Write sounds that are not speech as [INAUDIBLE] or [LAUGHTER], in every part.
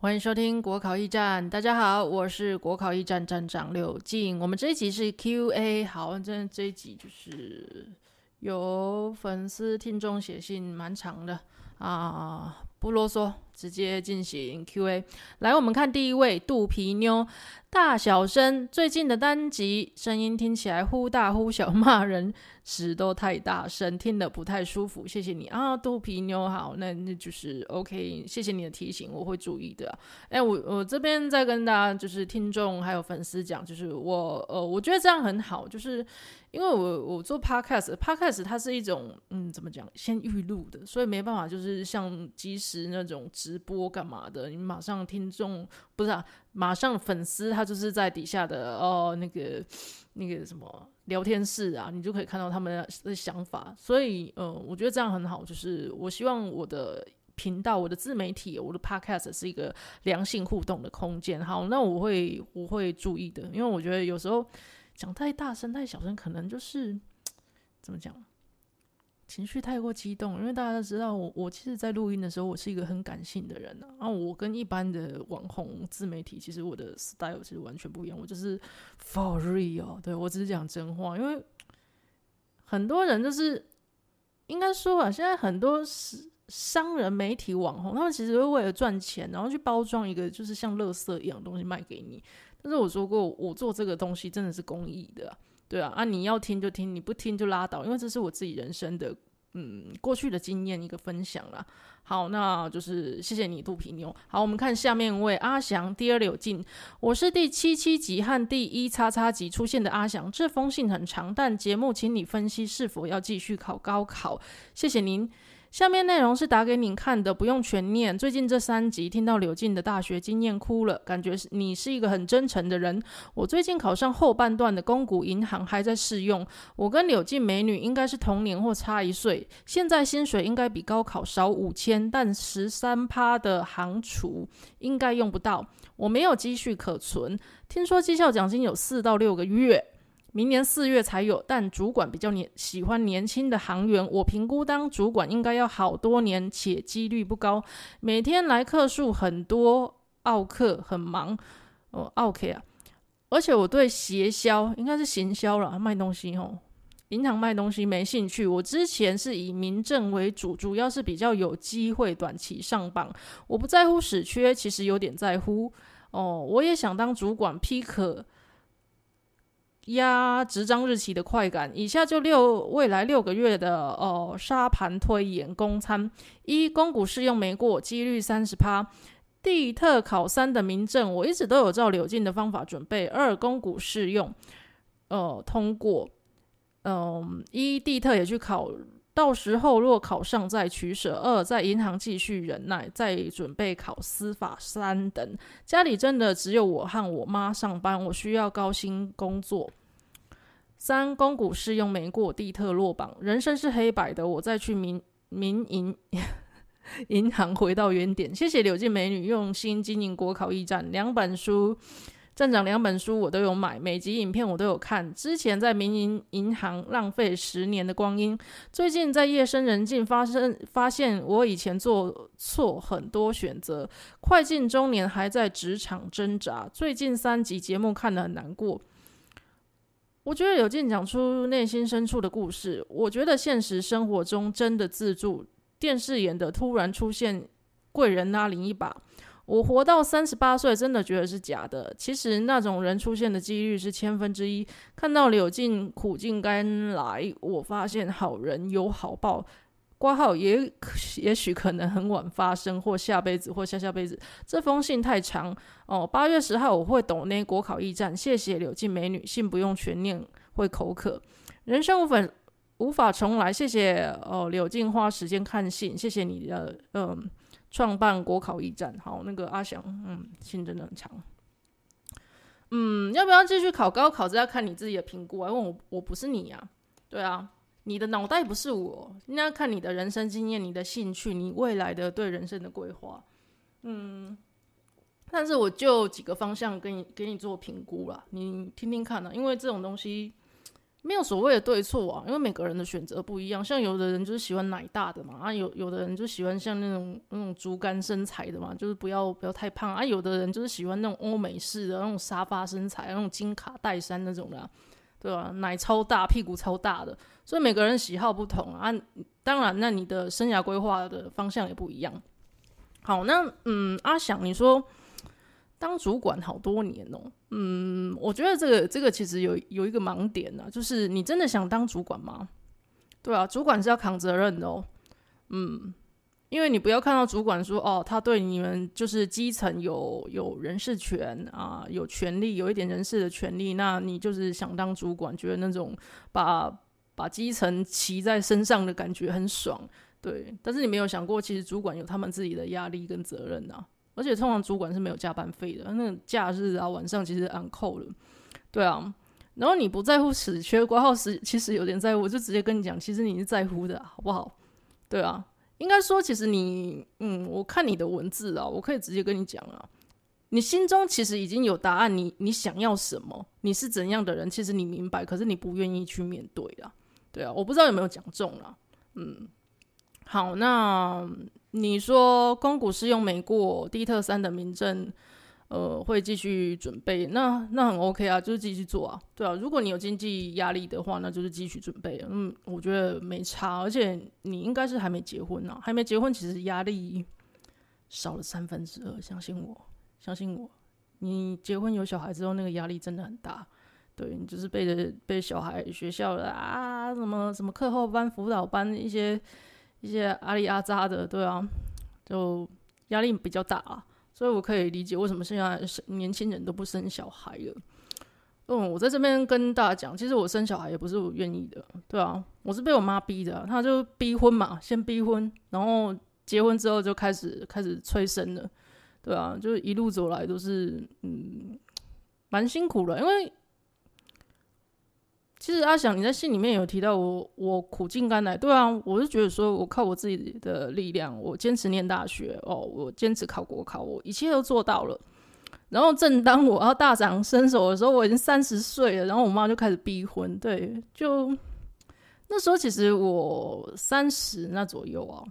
欢迎收听国考驿站，大家好，我是国考驿站站长柳静。我们这一集是 Q&A，好，这这一集就是有粉丝听众写信，蛮长的啊。不啰嗦，直接进行 Q&A。来，我们看第一位肚皮妞，大小声。最近的单集声音听起来忽大忽小，骂人时都太大声，听得不太舒服。谢谢你啊，肚皮妞好，那那就是 OK。谢谢你的提醒，我会注意的。哎，我我这边再跟大家，就是听众还有粉丝讲，就是我呃，我觉得这样很好，就是。因为我我做 podcast，podcast 它是一种嗯，怎么讲，先预录的，所以没办法就是像即时那种直播干嘛的，你马上听众不是啊，马上粉丝他就是在底下的哦那个那个什么聊天室啊，你就可以看到他们的想法，所以呃，我觉得这样很好，就是我希望我的频道、我的自媒体、我的 podcast 是一个良性互动的空间。好，那我会我会注意的，因为我觉得有时候。讲太大声，太小声，可能就是怎么讲，情绪太过激动。因为大家都知道，我我其实，在录音的时候，我是一个很感性的人啊。我跟一般的网红、自媒体，其实我的 style 其实完全不一样。我就是 for real，对我只是讲真话。因为很多人就是应该说啊，现在很多是。商人、媒体、网红，他们其实会为了赚钱，然后去包装一个就是像垃圾一样的东西卖给你。但是我说过，我做这个东西真的是公益的，对啊，啊你要听就听，你不听就拉倒，因为这是我自己人生的，嗯，过去的经验一个分享啦。好，那就是谢谢你肚皮牛。好，我们看下面一位阿翔 Dear 柳静，我是第七七集和第一叉叉集出现的阿翔，这封信很长，但节目请你分析是否要继续考高考。谢谢您。下面内容是打给您看的，不用全念。最近这三集听到柳静的大学经验哭了，感觉是你是一个很真诚的人。我最近考上后半段的工股银行，还在试用。我跟柳静美女应该是同年或差一岁，现在薪水应该比高考少五千。但十三趴的行厨应该用不到，我没有积蓄可存。听说绩效奖金有四到六个月，明年四月才有。但主管比较年喜欢年轻的行员，我评估当主管应该要好多年，且几率不高。每天来客数很多，奥客很忙哦。o K 啊，而且我对协销应该是行销了，卖东西哦。平行卖东西没兴趣，我之前是以民政为主，主要是比较有机会短期上榜。我不在乎死缺，其实有点在乎哦。我也想当主管批可压执章日期的快感。以下就六未来六个月的哦沙盘推演公参一公股试用没过，几率三十趴。地特考三的民政，我一直都有照柳进的方法准备。二公股试用，呃通过。嗯，一地特也去考，到时候若考上再取舍。二，在银行继续忍耐，再准备考司法。三等家里真的只有我和我妈上班，我需要高薪工作。三公股试用没过，地特落榜，人生是黑白的，我再去民民营 [LAUGHS] 银行回到原点。谢谢柳静美女用心经营国考驿站，两本书。站长两本书我都有买，每集影片我都有看。之前在民营银行浪费十年的光阴，最近在夜深人静发生发现，我以前做错很多选择。快进中年还在职场挣扎，最近三集节目看得很难过。我觉得有进讲出内心深处的故事。我觉得现实生活中真的自助电视演的突然出现贵人拉您一把。我活到三十八岁，真的觉得是假的。其实那种人出现的几率是千分之一。看到柳静苦尽甘来，我发现好人有好报。挂号也也许可能很晚发生，或下辈子，或下下辈子。这封信太长哦。八月十号我会懂那国考驿站。谢谢柳静美女，信不用全念会口渴。人生无法无法重来。谢谢哦，柳静花时间看信，谢谢你的嗯。创办国考驿站，好，那个阿翔，嗯，心真的很强。嗯，要不要继续考高考？这要看你自己的评估。我，我不是你呀，对啊，你的脑袋不是我，那要看你的人生经验、你的兴趣、你未来的对人生的规划，嗯，但是我就几个方向给你，给你做评估了，你听听看呢，因为这种东西。没有所谓的对错啊，因为每个人的选择不一样。像有的人就是喜欢奶大的嘛，啊有有的人就喜欢像那种那种竹竿身材的嘛，就是不要不要太胖啊。有的人就是喜欢那种欧美式的那种沙发身材，那种金卡戴珊那种的，对吧？奶超大，屁股超大的，所以每个人喜好不同啊。当然，那你的生涯规划的方向也不一样。好，那嗯，阿翔，你说。当主管好多年哦，嗯，我觉得这个这个其实有有一个盲点呢，就是你真的想当主管吗？对啊，主管是要扛责任的哦，嗯，因为你不要看到主管说哦，他对你们就是基层有有人事权啊，有权利，有一点人事的权利，那你就是想当主管，觉得那种把把基层骑在身上的感觉很爽，对，但是你没有想过，其实主管有他们自己的压力跟责任啊。而且通常主管是没有加班费的，那个假日啊，晚上其实按扣了，对啊。然后你不在乎死缺挂号时，其实有点在，我就直接跟你讲，其实你是在乎的，好不好？对啊，应该说，其实你，嗯，我看你的文字啊，我可以直接跟你讲啊，你心中其实已经有答案，你你想要什么？你是怎样的人？其实你明白，可是你不愿意去面对啊，对啊。我不知道有没有讲中了，嗯，好，那。你说公股适用没过，低特三的民政，呃，会继续准备，那那很 OK 啊，就是继续做啊，对啊，如果你有经济压力的话，那就是继续准备，嗯，我觉得没差，而且你应该是还没结婚呢，还没结婚其实压力少了三分之二，相信我，相信我，你结婚有小孩之后那个压力真的很大，对你就是背着背小孩学校的啊，什么什么课后班、辅导班一些。一些阿里阿扎的，对啊，就压力比较大啊，所以我可以理解为什么现在年轻人都不生小孩了。嗯，我在这边跟大家讲，其实我生小孩也不是我愿意的，对啊，我是被我妈逼的，她就逼婚嘛，先逼婚，然后结婚之后就开始开始催生了，对啊，就一路走来都是嗯蛮辛苦的，因为。其实阿翔，你在信里面有提到我，我苦尽甘来，对啊，我是觉得说，我靠我自己的力量，我坚持念大学哦，我坚持考国考，我一切都做到了。然后正当我要大展身手的时候，我已经三十岁了，然后我妈就开始逼婚，对，就那时候其实我三十那左右啊，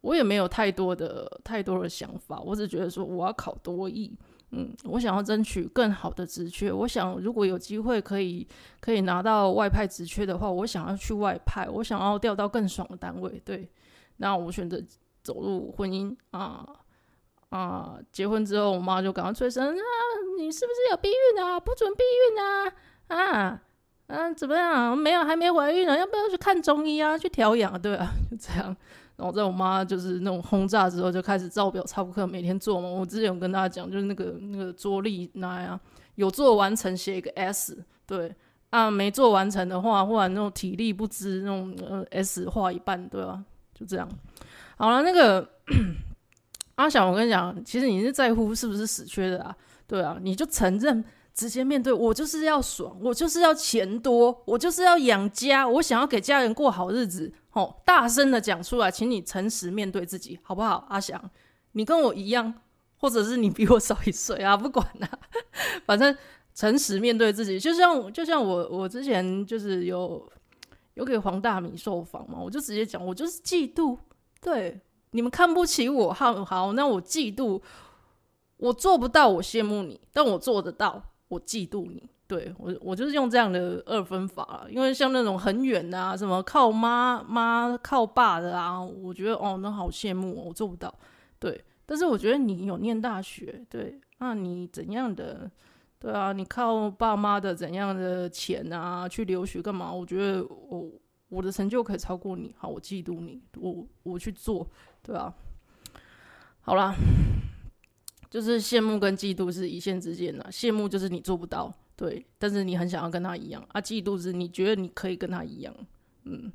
我也没有太多的太多的想法，我只觉得说我要考多艺。嗯，我想要争取更好的职缺。我想，如果有机会可以可以拿到外派职缺的话，我想要去外派。我想要调到更爽的单位。对，那我选择走入婚姻啊啊！结婚之后，我妈就赶快催生啊！你是不是有避孕啊？不准避孕啊！啊嗯，怎么样？没有，还没怀孕呢，要不要去看中医啊？去调养啊，对啊，就这样。然后在我妈就是那种轰炸之后，就开始造表、抄课，每天做嘛。我之前有跟大家讲，就是那个那个桌立拿啊，有做完成写一个 S，对啊；没做完成的话，或者那种体力不支那种，S 画一半，对啊，就这样。好了，那个 [CLEARS THROAT] 阿翔，我跟你讲，其实你是在乎是不是死缺的啊？对啊，你就承认。直接面对我，就是要爽，我就是要钱多，我就是要养家，我想要给家人过好日子。吼，大声的讲出来，请你诚实面对自己，好不好？阿翔，你跟我一样，或者是你比我少一岁啊，不管啦，[LAUGHS] 反正诚实面对自己。就像就像我我之前就是有有给黄大米受访嘛，我就直接讲，我就是嫉妒。对，你们看不起我，好好，那我嫉妒，我做不到，我羡慕你，但我做得到。我嫉妒你，对我我就是用这样的二分法了，因为像那种很远啊，什么靠妈妈、靠爸的啊，我觉得哦，那好羡慕哦，我做不到。对，但是我觉得你有念大学，对，那你怎样的？对啊，你靠爸妈的怎样的钱啊，去留学干嘛？我觉得我我的成就可以超过你，好，我嫉妒你，我我去做，对啊，好啦。就是羡慕跟嫉妒是一线之间的，羡慕就是你做不到，对，但是你很想要跟他一样啊；嫉妒是你觉得你可以跟他一样，嗯。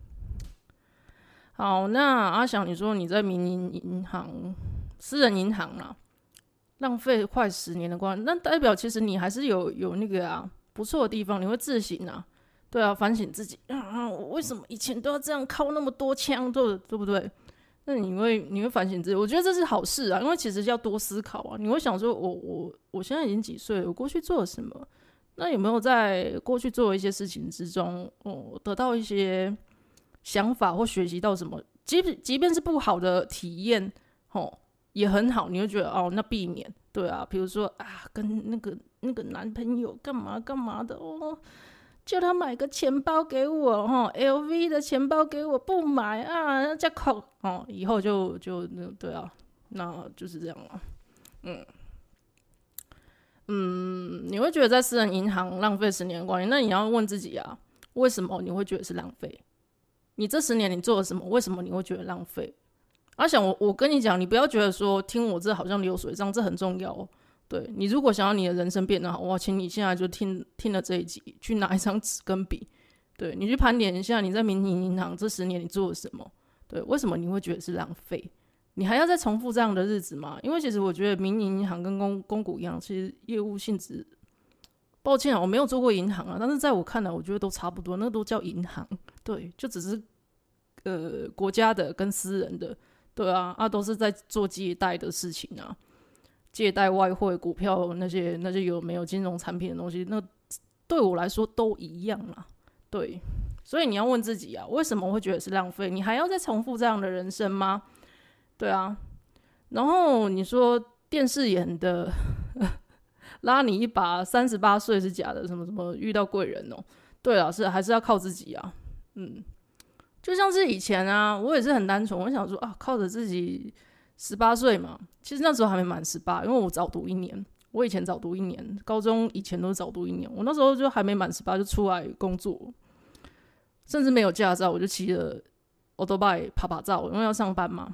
好，那阿翔，你说你在民营银行、私人银行啊，浪费快十年的光，那代表其实你还是有有那个啊不错的地方，你会自省啊，对啊，反省自己啊我为什么以前都要这样靠那么多枪，对对不对？那你会你会反省自己，我觉得这是好事啊，因为其实要多思考啊。你会想说，我我我现在已经几岁了，我过去做了什么？那有没有在过去做一些事情之中，哦，得到一些想法或学习到什么？即即便是不好的体验，哦，也很好。你会觉得哦，那避免对啊，比如说啊，跟那个那个男朋友干嘛干嘛的哦。叫他买个钱包给我哈，LV 的钱包给我不买啊，人家扣哦，以后就就那对啊，那就是这样了，嗯嗯，你会觉得在私人银行浪费十年光阴？那你要问自己啊，为什么你会觉得是浪费？你这十年你做了什么？为什么你会觉得浪费？阿想我，我跟你讲，你不要觉得说听我这好像流水账，这很重要。哦。对你如果想要你的人生变得好我请你现在就听听了这一集，去拿一张纸跟笔，对你去盘点一下你在民营银行这十年你做了什么？对，为什么你会觉得是浪费？你还要再重复这样的日子吗？因为其实我觉得民营银行跟公公股一样，其实业务性质，抱歉啊，我没有做过银行啊，但是在我看来，我觉得都差不多，那都叫银行，对，就只是呃国家的跟私人的，对啊，啊都是在做借贷的事情啊。借贷外汇、股票那些，那些有没有金融产品的东西，那对我来说都一样啦。对，所以你要问自己啊，为什么会觉得是浪费？你还要再重复这样的人生吗？对啊。然后你说电视演的 [LAUGHS] 拉你一把，三十八岁是假的，什么什么遇到贵人哦。对啊，是还是要靠自己啊。嗯，就像是以前啊，我也是很单纯，我想说啊，靠着自己。十八岁嘛，其实那时候还没满十八，因为我早读一年。我以前早读一年，高中以前都是早读一年。我那时候就还没满十八就出来工作，甚至没有驾照，我就骑着 odobay 拍拍照，因为要上班嘛。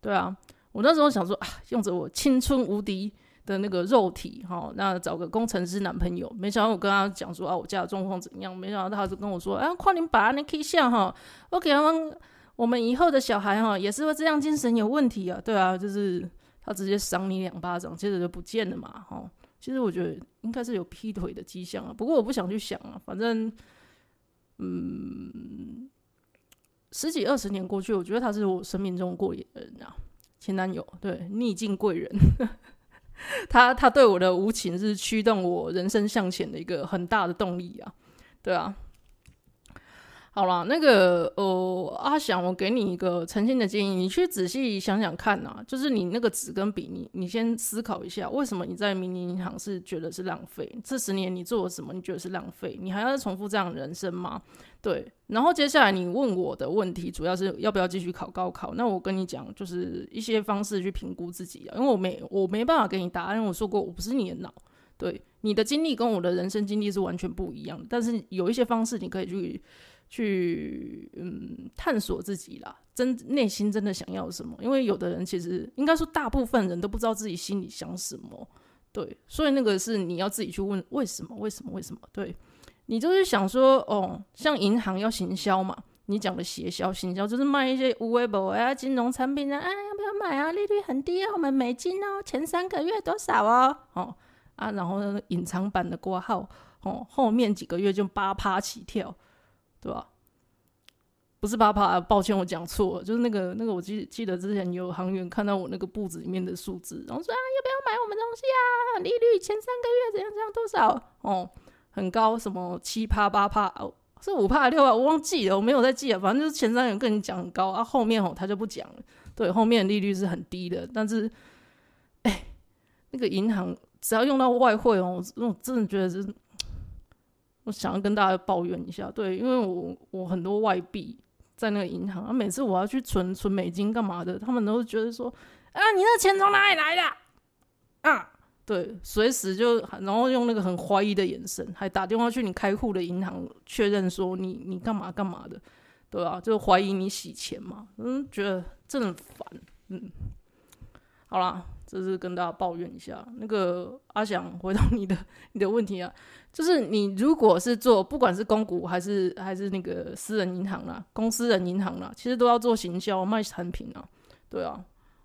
对啊，我那时候想说啊，用着我青春无敌的那个肉体哈，那找个工程师男朋友。没想到我跟他讲说啊，我家状况怎样？没想到他就跟我说，哎，快点把那 i k i 哈，我给他们。我们以后的小孩哈，也是会这样精神有问题啊？对啊，就是他直接赏你两巴掌，接着就不见了嘛。哦，其实我觉得应该是有劈腿的迹象啊。不过我不想去想啊，反正，嗯，十几二十年过去，我觉得他是我生命中过眼的人啊，前男友，对，逆境贵人。[LAUGHS] 他他对我的无情是驱动我人生向前的一个很大的动力啊，对啊。好了，那个呃，阿翔，我给你一个澄清的建议，你去仔细想想看呐。就是你那个纸跟笔，你你先思考一下，为什么你在民营银行是觉得是浪费？这十年你做了什么？你觉得是浪费？你还要重复这样的人生吗？对。然后接下来你问我的问题，主要是要不要继续考高考？那我跟你讲，就是一些方式去评估自己。因为我没我没办法给你答案。我说过，我不是你的脑。对，你的经历跟我的人生经历是完全不一样的。但是有一些方式，你可以去。去嗯探索自己啦，真内心真的想要什么？因为有的人其实应该说大部分人都不知道自己心里想什么，对，所以那个是你要自己去问为什么？为什么？为什么？对，你就是想说哦，像银行要行销嘛，你讲的协销行销就是卖一些无微博啊、金融产品啊，哎要不要买啊？利率很低啊，我们美金哦，前三个月多少哦？哦啊，然后隐藏版的挂号哦，后面几个月就八趴起跳。对吧？不是八八，抱歉，我讲错了，就是那个那个，我记记得之前有行员看到我那个簿子里面的数字，然后说啊，要不要买我们东西啊？利率前三个月怎样样多少？哦，很高，什么七趴八趴哦，是五趴六啊，我忘记了，我没有在记啊，反正就是前三人跟你讲很高啊，后面哦他就不讲了。对，后面利率是很低的，但是哎，那个银行只要用到外汇哦，那种真的觉得是。我想要跟大家抱怨一下，对，因为我我很多外币在那个银行，每次我要去存存美金干嘛的，他们都会觉得说，啊，你那钱从哪里来的？啊，对，随时就然后用那个很怀疑的眼神，还打电话去你开户的银行确认说你你干嘛干嘛的，对啊，就怀疑你洗钱嘛，嗯，觉得真的烦，嗯。好了，这是跟大家抱怨一下。那个阿翔，回答你的 [LAUGHS] 你的问题啊，就是你如果是做，不管是公股还是还是那个私人银行啦，公司人银行啦，其实都要做行销卖产品啊。对啊，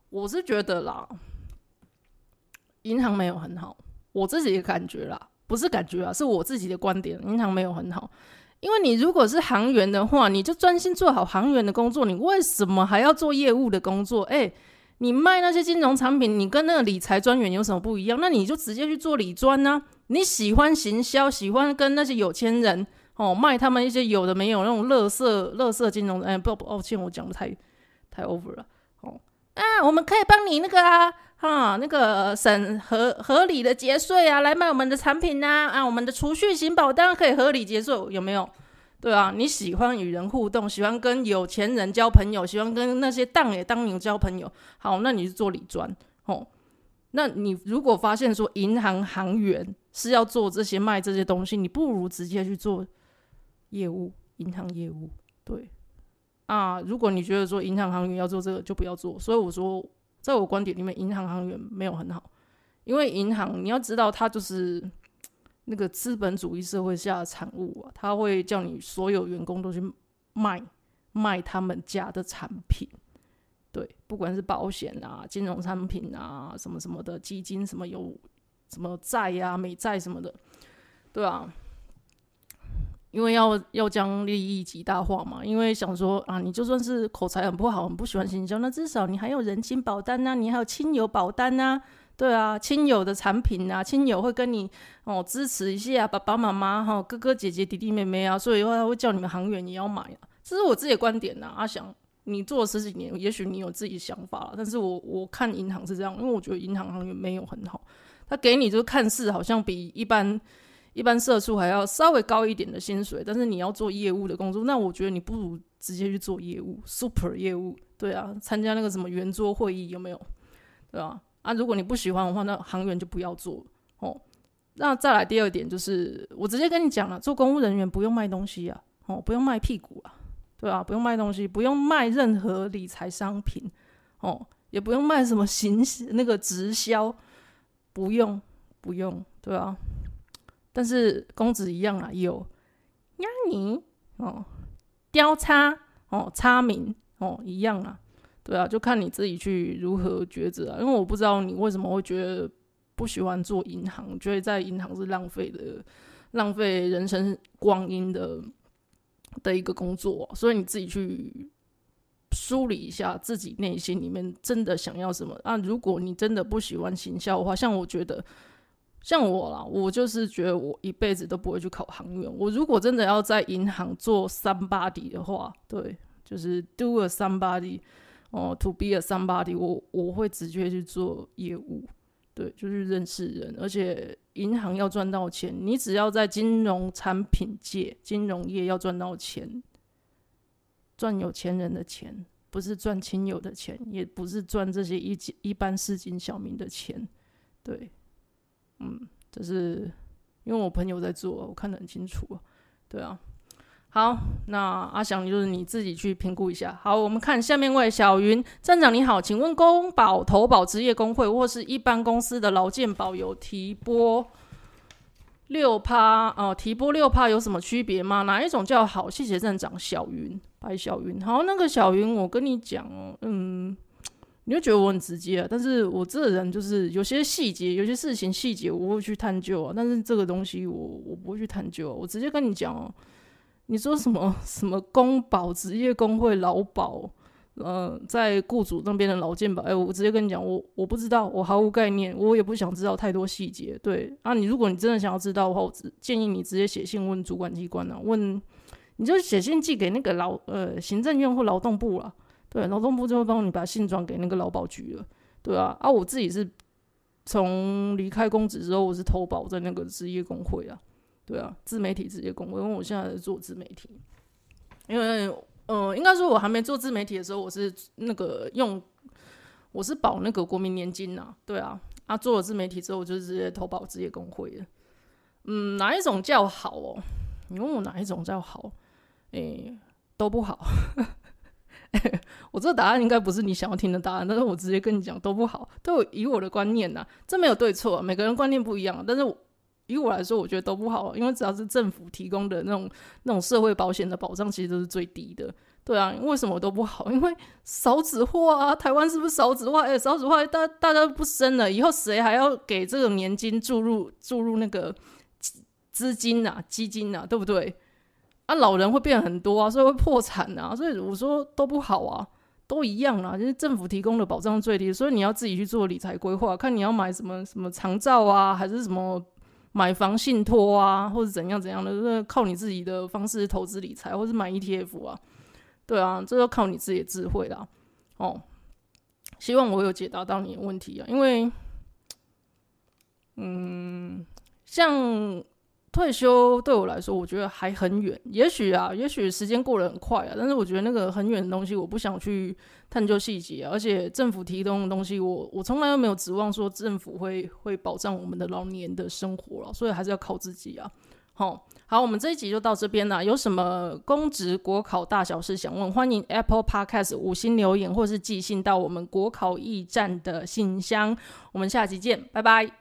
我是觉得啦，银行没有很好，我自己的感觉啦，不是感觉啊，是我自己的观点，银行没有很好。因为你如果是行员的话，你就专心做好行员的工作，你为什么还要做业务的工作？哎。你卖那些金融产品，你跟那个理财专员有什么不一样？那你就直接去做理专呢。你喜欢行销，喜欢跟那些有钱人哦，卖他们一些有的没有那种乐色乐色金融。哎，不不，抱歉，我讲的太太 over 了哦啊，我们可以帮你那个啊啊那个审核合理的节税啊，来卖我们的产品呢啊，我们的储蓄型保单可以合理节税，有没有？对啊，你喜欢与人互动，喜欢跟有钱人交朋友，喜欢跟那些当也当牛交朋友。好，那你是做理专哦。那你如果发现说银行行员是要做这些卖这些东西，你不如直接去做业务，银行业务。对啊，如果你觉得说银行行员要做这个就不要做，所以我说在我观点里面，银行行员没有很好，因为银行你要知道它就是。那个资本主义社会下的产物啊，他会叫你所有员工都去卖卖他们家的产品，对，不管是保险啊、金融产品啊、什么什么的基金，什么有什么债呀、美债什么的，对啊，因为要要将利益极大化嘛，因为想说啊，你就算是口才很不好、很不喜欢行销，那至少你还有人情保单呐，你还有亲友保单呐。对啊，亲友的产品啊，亲友会跟你哦支持一下啊，爸爸妈妈哈，哥哥姐姐、弟弟妹妹啊，所以以后他会叫你们行员也要买。这是我自己的观点呐，阿翔，你做了十几年，也许你有自己的想法了，但是我我看银行是这样，因为我觉得银行行员没有很好，他给你就看似好像比一般一般社畜还要稍微高一点的薪水，但是你要做业务的工作，那我觉得你不如直接去做业务，super 业务，对啊，参加那个什么圆桌会议有没有？对啊，啊，如果你不喜欢的话，那行员就不要做哦。那再来第二点，就是我直接跟你讲了，做公务人员不用卖东西啊，哦，不用卖屁股啊，对啊，不用卖东西，不用卖任何理财商品，哦，也不用卖什么行那个直销，不用不用，对啊。但是工资一样啊，有压你哦，交叉哦，差名哦，一样啊。对啊，就看你自己去如何抉择啊。因为我不知道你为什么会觉得不喜欢做银行，觉得在银行是浪费的、浪费人生光阴的的一个工作。所以你自己去梳理一下自己内心里面真的想要什么啊。如果你真的不喜欢行销的话，像我觉得，像我啦，我就是觉得我一辈子都不会去考行员。我如果真的要在银行做三八底的话，对，就是 do a somebody。哦，to be a somebody，我我会直接去做业务，对，就是认识人。而且银行要赚到钱，你只要在金融产品界、金融业要赚到钱，赚有钱人的钱，不是赚亲友的钱，也不是赚这些一一般市井小民的钱。对，嗯，这是因为我朋友在做，我看得很清楚。对啊。好，那阿翔就是你自己去评估一下。好，我们看下面位小云站长你好，请问公保投保职业工会或是一般公司的劳健保有提拨六趴哦，提拨六趴有什么区别吗？哪一种叫好？谢谢站长小云，白小云。好，那个小云，我跟你讲哦，嗯，你就觉得我很直接啊，但是我这个人就是有些细节，有些事情细节我会去探究啊，但是这个东西我我不会去探究啊，我直接跟你讲哦。你说什么 [LAUGHS] 什么公保、职业工会、劳保，呃，在雇主那边的劳健保？哎，我直接跟你讲，我我不知道，我毫无概念，我也不想知道太多细节。对，啊，你如果你真的想要知道的话，我建议你直接写信问主管机关啊，问你就写信寄给那个劳呃行政院或劳动部了。对，劳动部就会帮你把信转给那个劳保局了。对啊，啊，我自己是从离开公职之后，我是投保在那个职业工会啊。对啊，自媒体直接工会，因为我现在在做自媒体。因为，呃，应该说，我还没做自媒体的时候，我是那个用，我是保那个国民年金呐。对啊，啊，做了自媒体之后，我就直接投保职业工会了。嗯，哪一种较好哦？你问我哪一种较好？哎，都不好。[LAUGHS] 我这答案应该不是你想要听的答案，但是我直接跟你讲都不好。都以我的观念呐，这没有对错，每个人观念不一样，但是。我以我来说，我觉得都不好，因为只要是政府提供的那种那种社会保险的保障，其实都是最低的。对啊，为什么都不好？因为少子化啊，台湾是不是少子化？哎，少子化，大大家不生了，以后谁还要给这种年金注入注入那个资金啊基金啊？对不对？啊，老人会变很多啊，所以会破产啊。所以我说都不好啊，都一样啊，就是政府提供的保障最低，所以你要自己去做理财规划，看你要买什么什么长照啊，还是什么。买房信托啊，或者怎样怎样的，靠你自己的方式投资理财，或是买 ETF 啊，对啊，这要靠你自己的智慧啦。哦，希望我有解答到你的问题啊，因为，嗯，像。退休对我来说，我觉得还很远。也许啊，也许时间过得很快啊。但是我觉得那个很远的东西，我不想去探究细节。而且政府提供的东西，我我从来都没有指望说政府会会保障我们的老年的生活了。所以还是要靠自己啊。好好，我们这一集就到这边了。有什么公职国考大小事想问，欢迎 Apple Podcast 五星留言，或是寄信到我们国考驿站的信箱。我们下期见，拜拜。